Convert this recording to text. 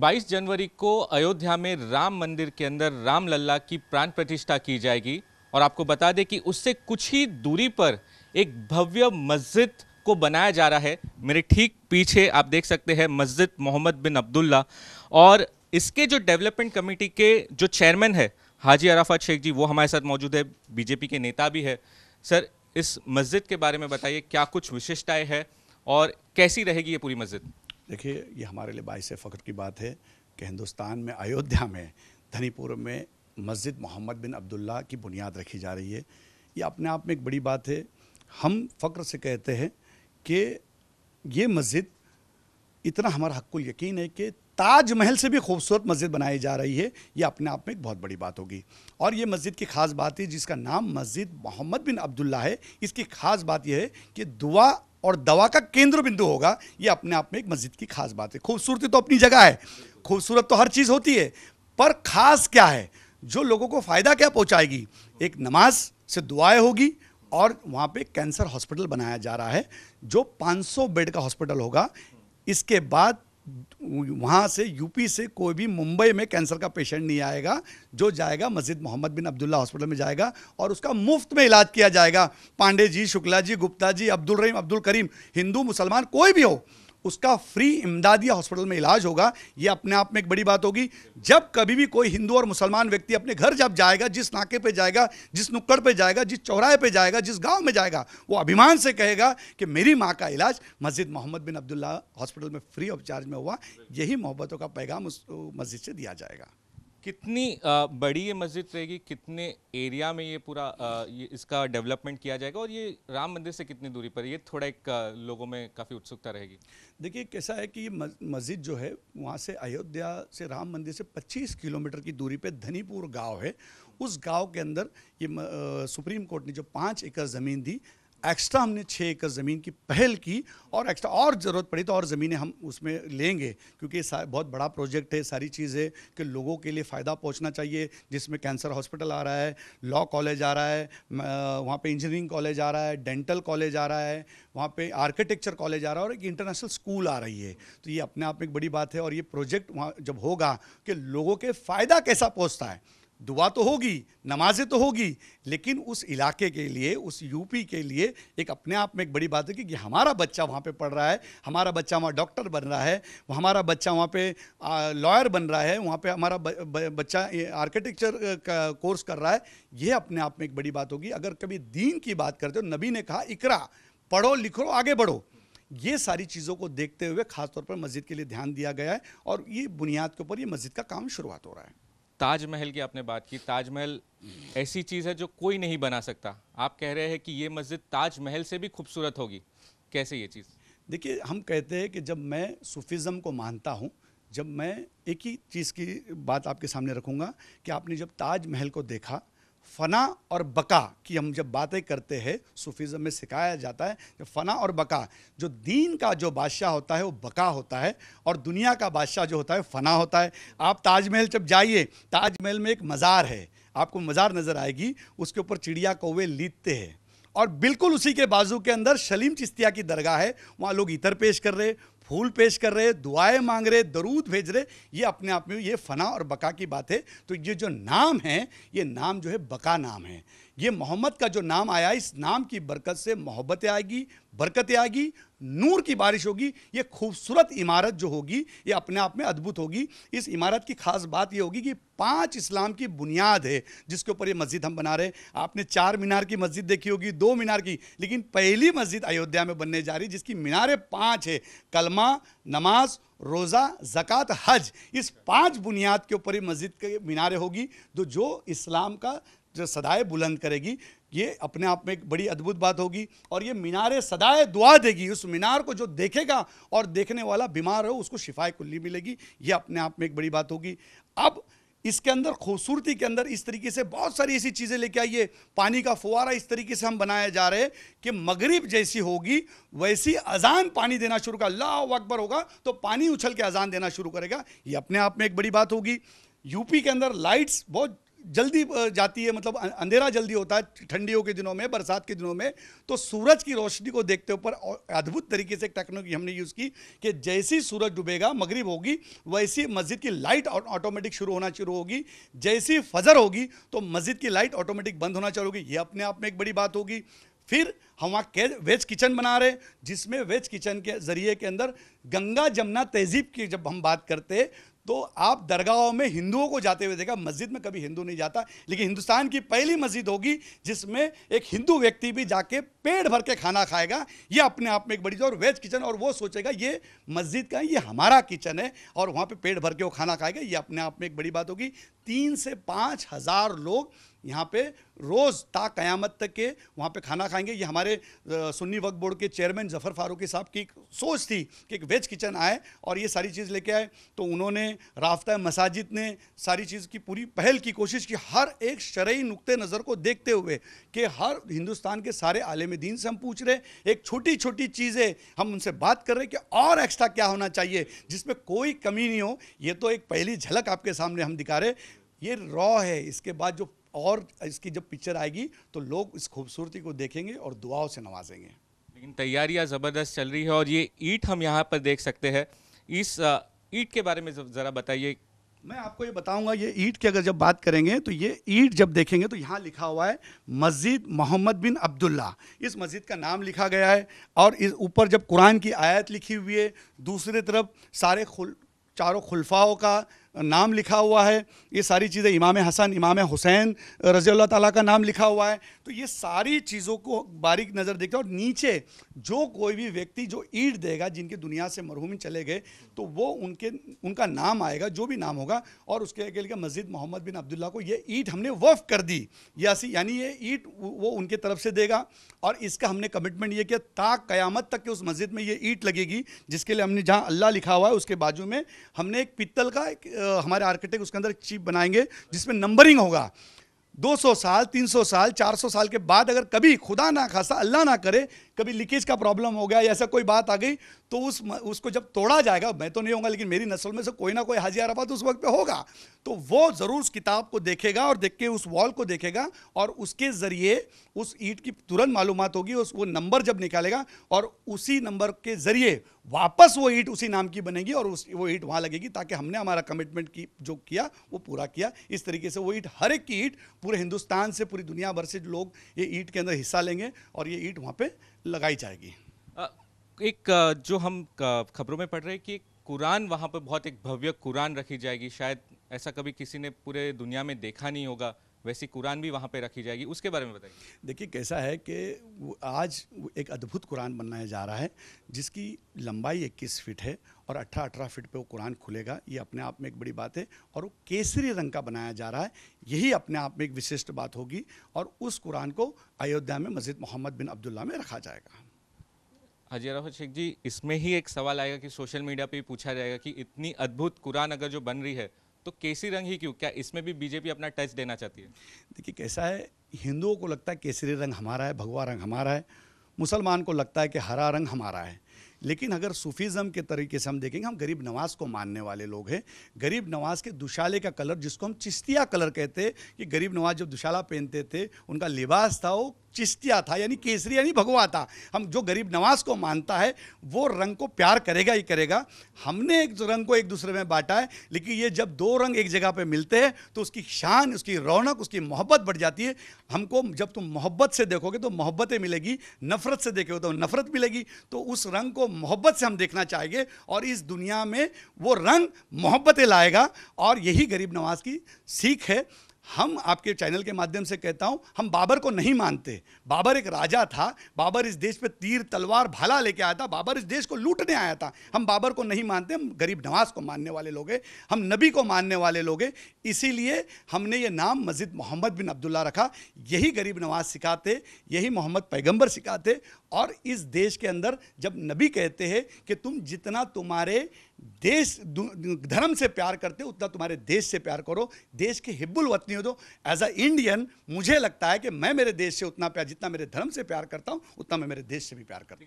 22 जनवरी को अयोध्या में राम मंदिर के अंदर राम लल्ला की प्राण प्रतिष्ठा की जाएगी और आपको बता दें कि उससे कुछ ही दूरी पर एक भव्य मस्जिद को बनाया जा रहा है मेरे ठीक पीछे आप देख सकते हैं मस्जिद मोहम्मद बिन अब्दुल्ला और इसके जो डेवलपमेंट कमेटी के जो चेयरमैन है हाजी अराफा शेख जी वो हमारे साथ मौजूद है बीजेपी के नेता भी है सर इस मस्जिद के बारे में बताइए क्या कुछ विशेषताएं हैं और कैसी रहेगी ये पूरी मस्जिद देखिए ये हमारे लिए बायस फ़ख्र की बात है कि हिंदुस्तान में अयोध्या में धनीपुर में मस्जिद मोहम्मद बिन अब्दुल्ला की बुनियाद रखी जा रही है ये अपने आप में एक बड़ी बात है हम फ़ख्र से कहते हैं कि ये मस्जिद इतना हमारा हक्कुल यकीन है कि ताजमहल से भी खूबसूरत मस्जिद बनाई जा रही है ये अपने आप में एक बहुत बड़ी बात होगी और ये मस्जिद की ख़ास बात है जिसका नाम मस्जिद मोहम्मद बिन अब्दुल्ला है इसकी ख़ास बात यह है कि दुआ और दवा का केंद्र बिंदु होगा ये अपने आप में एक मस्जिद की खास बात है खूबसूरती तो अपनी जगह है खूबसूरत तो हर चीज़ होती है पर ख़ास क्या है जो लोगों को फ़ायदा क्या पहुँचाएगी एक नमाज से दुआएँ होगी और वहाँ पे कैंसर हॉस्पिटल बनाया जा रहा है जो 500 बेड का हॉस्पिटल होगा इसके बाद वहाँ से यूपी से कोई भी मुंबई में कैंसर का पेशेंट नहीं आएगा जो जाएगा मस्जिद मोहम्मद बिन अब्दुल्ला हॉस्पिटल में जाएगा और उसका मुफ्त में इलाज किया जाएगा पांडे जी शुक्ला जी गुप्ता जी अब्दुल रहीम अब्दुल करीम हिंदू मुसलमान कोई भी हो उसका फ्री इमदादिया हॉस्पिटल में इलाज होगा ये अपने आप में एक बड़ी बात होगी जब कभी भी कोई हिंदू और मुसलमान व्यक्ति अपने घर जब जाएगा जिस नाके पर जाएगा जिस नुक्कड़ पर जाएगा जिस चौराहे पर जाएगा जिस गांव में जाएगा वो अभिमान से कहेगा कि मेरी माँ का इलाज मस्जिद मोहम्मद बिन अब्दुल्ला हॉस्पिटल में फ्री ऑफ चार्ज में हुआ यही मोहब्बतों का पैगाम उस मस्जिद से दिया जाएगा कितनी बड़ी ये मस्जिद रहेगी कितने एरिया में ये पूरा ये इसका डेवलपमेंट किया जाएगा और ये राम मंदिर से कितनी दूरी पर ये थोड़ा एक लोगों में काफ़ी उत्सुकता रहेगी देखिए कैसा है कि ये मस्जिद जो है वहाँ से अयोध्या से राम मंदिर से 25 किलोमीटर की दूरी पे धनीपुर गांव है उस गांव के अंदर ये सुप्रीम कोर्ट ने जो पाँच एकड़ ज़मीन दी एक्स्ट्रा हमने छः एकड़ ज़मीन की पहल की और एक्स्ट्रा और ज़रूरत पड़ी तो और ज़मीनें हम उसमें लेंगे क्योंकि बहुत बड़ा प्रोजेक्ट है सारी चीज़ें कि लोगों के लिए फ़ायदा पहुंचना चाहिए जिसमें कैंसर हॉस्पिटल आ रहा है लॉ कॉलेज आ रहा है वहाँ पे इंजीनियरिंग कॉलेज आ रहा है डेंटल कॉलेज आ रहा है वहाँ पर आर्किटेक्चर कॉलेज आ रहा है और एक इंटरनेशनल स्कूल आ रही है तो ये अपने आप में एक बड़ी बात है और ये प्रोजेक्ट वहाँ जब होगा कि लोगों के फ़ायदा कैसा पहुँचता है दुआ तो होगी नमाजें तो होगी लेकिन उस इलाके के लिए उस यूपी के लिए एक अपने आप में एक बड़ी बात है कि, कि हमारा बच्चा वहाँ पे पढ़ रहा है हमारा बच्चा वहाँ डॉक्टर बन रहा है हमारा बच्चा वहाँ पे लॉयर बन रहा है वहाँ पे हमारा ब, ब, बच्चा आर्किटेक्चर का कोर्स कर रहा है ये अपने आप में एक बड़ी बात होगी अगर कभी दीन की बात करते हो नबी ने कहा इकरा पढ़ो लिखो आगे बढ़ो ये सारी चीज़ों को देखते हुए खासतौर पर मस्जिद के लिए ध्यान दिया गया है और ये बुनियाद के ऊपर ये मस्जिद का काम शुरुआत हो रहा है ताजमहल की आपने बात की ताजमहल ऐसी चीज़ है जो कोई नहीं बना सकता आप कह रहे हैं कि ये मस्जिद ताजमहल से भी खूबसूरत होगी कैसे ये चीज़ देखिए हम कहते हैं कि जब मैं सूफिज्म को मानता हूँ जब मैं एक ही चीज़ की बात आपके सामने रखूँगा कि आपने जब ताजमहल को देखा फ़ना और बका की हम जब बातें करते हैं सूफीज़म में सिखाया जाता है कि फ़ना और बका जो दीन का जो बादशाह होता है वो बका होता है और दुनिया का बादशाह जो होता है फ़ना होता है आप ताजमहल जब जाइए ताजमहल में एक मज़ार है आपको मज़ार नज़र आएगी उसके ऊपर चिड़िया कौवे लीदते हैं और बिल्कुल उसी के बाजू के अंदर शलीम चिश्तिया की दरगाह है वहाँ लोग इतर पेश कर रहे फूल पेश कर रहे दुआएं मांग रहे दरूद भेज रहे ये अपने आप में ये फ़ना और बका की बात है तो ये जो नाम है ये नाम जो है बका नाम है ये मोहम्मद का जो नाम आया इस नाम की बरकत से मोहब्बतें आएगी बरकतें आएगी नूर की बारिश होगी ये खूबसूरत इमारत जो होगी ये अपने आप में अद्भुत होगी इस इमारत की खास बात ये होगी कि पांच इस्लाम की बुनियाद है जिसके ऊपर ये मस्जिद हम बना रहे हैं आपने चार मीनार की मस्जिद देखी होगी दो मीनार की लेकिन पहली मस्जिद अयोध्या में बनने जा रही जिसकी मीनारें पाँच है कलमा नमाज रोज़ा ज़क़ात हज इस पाँच बुनियाद के ऊपर ये मस्जिद के मीनारें होगी तो जो इस्लाम का जो सदाए बुलंद करेगी ये अपने आप में एक बड़ी अद्भुत बात होगी और ये मीनारे सदाए दुआ देगी उस मीनार को जो देखेगा और देखने वाला बीमार हो उसको शिफाए कुल्ली मिलेगी ये अपने आप में एक बड़ी बात होगी अब इसके अंदर खूबसूरती के अंदर इस तरीके से बहुत सारी ऐसी चीज़ें लेके आइए पानी का फुवारा इस तरीके से हम बनाया जा रहे हैं कि मगरिब जैसी होगी वैसी अजान पानी देना शुरू कर अल्लाह अकबर होगा तो पानी उछल के अजान देना शुरू करेगा ये अपने आप में एक बड़ी बात होगी यूपी के अंदर लाइट्स बहुत जल्दी जाती है मतलब अं-, अंधेरा जल्दी होता है ठंडियों के दिनों में बरसात के दिनों में तो सूरज की रोशनी को देखते ऊपर अद्भुत तरीके से एक टेक्नोलॉजी हमने यूज़ की कि जैसी सूरज डूबेगा मगरिब होगी वैसी मस्जिद की लाइट ऑटोमेटिक शुरू होना शुरू होगी जैसी फजर होगी तो मस्जिद की लाइट ऑटोमेटिक बंद होना चालू होगी ये अपने आप में एक बड़ी बात होगी फिर हम वहाँ वेज किचन बना रहे जिसमें वेज किचन के ज़रिए के अंदर गंगा जमुना तहजीब की जब हम बात करते तो आप दरगाहों में हिंदुओं को जाते हुए देखा मस्जिद में कभी हिंदू नहीं जाता लेकिन हिंदुस्तान की पहली मस्जिद होगी जिसमें एक हिंदू व्यक्ति भी जाके पेट भर के खाना खाएगा यह अपने आप में एक बड़ी और वेज किचन और वो सोचेगा ये मस्जिद का ये हमारा किचन है और वहाँ पर पे पेट भर के वो खाना खाएगा ये अपने आप में एक बड़ी बात होगी तीन से पाँच हज़ार लोग यहाँ पे रोज़ ता क़यामत तक के वहाँ पे खाना खाएंगे ये हमारे सुन्नी वक्फ बोर्ड के चेयरमैन जफ़र फारूकी साहब की सोच थी कि एक वेज किचन आए और ये सारी चीज़ लेके आए तो उन्होंने राफ्ता मसाजिद ने सारी चीज़ की पूरी पहल की कोशिश की हर एक शरयी नुक़ नज़र को देखते हुए कि हर हिंदुस्तान के सारे आलम दीन से हम पूछ रहे एक छोटी छोटी चीज़ें हम उनसे बात कर रहे हैं कि और एक्स्ट्रा क्या होना चाहिए जिसमें कोई कमी नहीं हो ये तो एक पहली झलक आपके सामने हम दिखा रहे ये रॉ है इसके बाद जो और इसकी जब पिक्चर आएगी तो लोग इस खूबसूरती को देखेंगे और दुआओं से नवाजेंगे लेकिन तैयारियां ज़बरदस्त चल रही है और ये ईट हम यहाँ पर देख सकते हैं इस ईट के बारे में ज़रा बताइए मैं आपको ये बताऊंगा ये ईट की अगर जब बात करेंगे तो ये ईट जब देखेंगे तो यहाँ लिखा हुआ है मस्जिद मोहम्मद बिन अब्दुल्ला इस मस्जिद का नाम लिखा गया है और इस ऊपर जब कुरान की आयत लिखी हुई है दूसरी तरफ सारे खुल चारों खुलफाओं का नाम लिखा हुआ है ये सारी चीज़ें इमाम हसन इमाम हुसैन रज़ी अल्लाह ताली का नाम लिखा हुआ है तो ये सारी चीज़ों को बारीक नज़र देखते और नीचे जो कोई भी व्यक्ति जो ईट देगा जिनकी दुनिया से मरहूम चले गए तो वो उनके उनका नाम आएगा जो भी नाम होगा और उसके लिए मस्जिद मोहम्मद बिन अब्दुल्ला को ये ईट हमने वफ कर दी यासी यानी ये ईट वो उनके तरफ से देगा और इसका हमने कमिटमेंट ये किया ता क़यामत तक के उस मस्जिद में ये ईट लगेगी जिसके लिए हमने जहाँ अल्लाह लिखा हुआ है उसके बाजू में हमने एक पित्तल का एक हमारे आर्किटेक्ट उसके अंदर चिप बनाएंगे जिसमें नंबरिंग होगा 200 साल 300 साल 400 साल के बाद अगर कभी खुदा ना खासा अल्लाह ना करे कभी लीकेज का प्रॉब्लम हो गया ऐसा कोई बात आ गई तो उस उसको जब तोड़ा जाएगा मैं तो नहीं होगा लेकिन मेरी नस्ल में से कोई ना कोई हाजी आराफात तो उस वक्त पे होगा तो वो ज़रूर उस किताब को देखेगा और देख के उस वॉल को देखेगा और उसके ज़रिए उस ईट की तुरंत मालूम होगी उस वो नंबर जब निकालेगा और उसी नंबर के ज़रिए वापस वो ईट उसी नाम की बनेगी और उस वो ईट वहाँ लगेगी ताकि हमने हमारा कमिटमेंट की जो किया वो पूरा किया इस तरीके से वो ईट हर एक की ईट पूरे हिंदुस्तान से पूरी दुनिया भर से लोग ये ईट के अंदर हिस्सा लेंगे और ये ईट वहाँ पर लगाई जाएगी एक जो हम खबरों में पढ़ रहे हैं कि कुरान वहाँ पर बहुत एक भव्य कुरान रखी जाएगी शायद ऐसा कभी किसी ने पूरे दुनिया में देखा नहीं होगा वैसी कुरान भी वहाँ पे रखी जाएगी उसके बारे में बताइए देखिए कैसा है कि आज एक अद्भुत कुरान बनाया जा रहा है जिसकी लंबाई इक्कीस फिट है और अट्ठारह अठारह फिट पे वो कुरान खुलेगा ये अपने आप में एक बड़ी बात है और वो केसरी रंग का बनाया जा रहा है यही अपने आप में एक विशिष्ट बात होगी और उस कुरान को अयोध्या में मस्जिद मोहम्मद बिन अब्दुल्ला में रखा जाएगा हाजी राहुल शेख जी इसमें ही एक सवाल आएगा कि सोशल मीडिया पे पूछा जाएगा कि इतनी अद्भुत कुरान अगर जो बन रही है तो केसरी रंग ही क्यों क्या इसमें भी बीजेपी अपना टच देना चाहती है देखिए कैसा है हिंदुओं को लगता है केसरी रंग हमारा है भगवा रंग हमारा है मुसलमान को लगता है कि हरा रंग हमारा है लेकिन अगर सूफीज़म के तरीके से हम देखेंगे हम गरीब नवाज को मानने वाले लोग हैं गरीब नवाज के दुशाले का कलर जिसको हम चिश्तिया कलर कहते कि गरीब नवाज जब दुशाला पहनते थे उनका लिबास था वो चिश्तिया था यानी केसरी यानी भगवा था हम जो गरीब नवाज को मानता है वो रंग को प्यार करेगा ही करेगा हमने एक रंग को एक दूसरे में बांटा है लेकिन ये जब दो रंग एक जगह पर मिलते हैं तो उसकी शान उसकी रौनक उसकी मोहब्बत बढ़ जाती है हमको जब तुम मोहब्बत से देखोगे तो मोहब्बतें मिलेगी नफरत से देखोगे तो नफरत मिलेगी तो उस रंग को मोहब्बत से हम देखना चाहेंगे और इस दुनिया में वो रंग मोहब्बतें लाएगा और यही गरीब नवाज की सीख है हम आपके चैनल के माध्यम से कहता हूँ हम बाबर को नहीं मानते बाबर एक राजा था बाबर इस देश पे तीर तलवार भाला लेके आया था बाबर इस देश को लूटने आया था हम बाबर को नहीं मानते हम गरीब नवाज को मानने वाले लोग हैं हम नबी को मानने वाले लोग हैं इसीलिए हमने ये नाम मस्जिद मोहम्मद बिन अब्दुल्ला रखा यही गरीब नवाज सिखाते यही मोहम्मद पैगम्बर सिखाते और इस देश के अंदर जब नबी कहते हैं कि तुम जितना तुम्हारे देश धर्म से प्यार करते उतना तुम्हारे देश से प्यार करो देश के हिब्बुल वतनी हो दो एज अ इंडियन मुझे लगता है कि मैं मेरे देश से उतना प्यार जितना मेरे धर्म से प्यार करता हूँ उतना मैं मेरे देश से भी प्यार करता हूँ